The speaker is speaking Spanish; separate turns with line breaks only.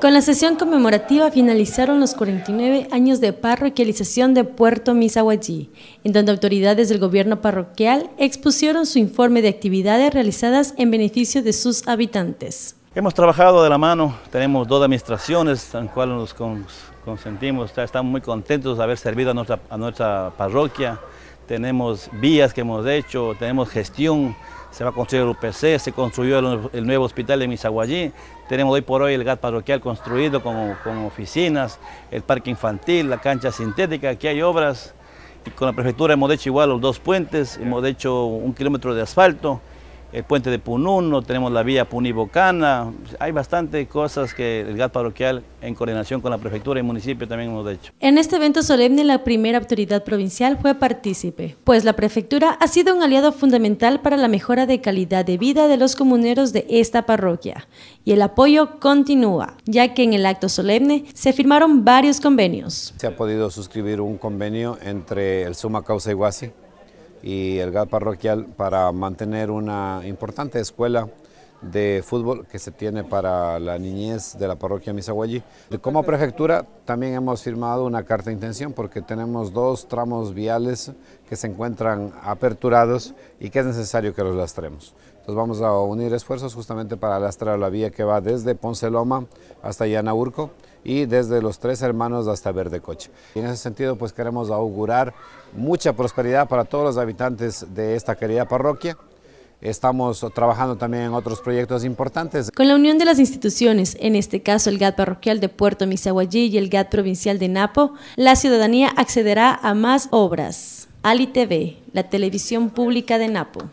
Con la sesión conmemorativa finalizaron los 49 años de parroquialización de Puerto Misahuayí, en donde autoridades del gobierno parroquial expusieron su informe de actividades realizadas en beneficio de sus habitantes.
Hemos trabajado de la mano, tenemos dos administraciones en las cuales nos consentimos, estamos muy contentos de haber servido a nuestra parroquia, tenemos vías que hemos hecho, tenemos gestión, se va a construir el UPC, se construyó el, nuevo hospital de Misaguayí, tenemos hoy por hoy el gas parroquial construido con, con oficinas, el parque infantil, la cancha sintética, aquí hay obras, y con la prefectura hemos hecho igual los dos puentes, hemos hecho un kilómetro de asfalto, el puente de Pununo, tenemos la vía Punibocana, hay bastantes cosas que el GAT parroquial en coordinación con la prefectura y municipio también hemos hecho.
En este evento solemne la primera autoridad provincial fue partícipe, pues la prefectura ha sido un aliado fundamental para la mejora de calidad de vida de los comuneros de esta parroquia y el apoyo continúa, ya que en el acto solemne se firmaron varios convenios.
Se ha podido suscribir un convenio entre el Suma Causa Iguasi y el GAD parroquial para mantener una importante escuela de fútbol que se tiene para la niñez de la parroquia Misahuayi. Como prefectura también hemos firmado una carta de intención porque tenemos dos tramos viales que se encuentran aperturados y que es necesario que los lastremos. Entonces vamos a unir esfuerzos justamente para lastrar la vía que va desde Ponceloma hasta Yanaurco y desde Los Tres Hermanos hasta Verdecoche. en ese sentido pues queremos augurar mucha prosperidad para todos los habitantes de esta querida parroquia Estamos trabajando también en otros proyectos importantes.
Con la unión de las instituciones, en este caso el GAT parroquial de Puerto Misahuayí y el GAT provincial de Napo, la ciudadanía accederá a más obras. Ali TV, la televisión pública de Napo.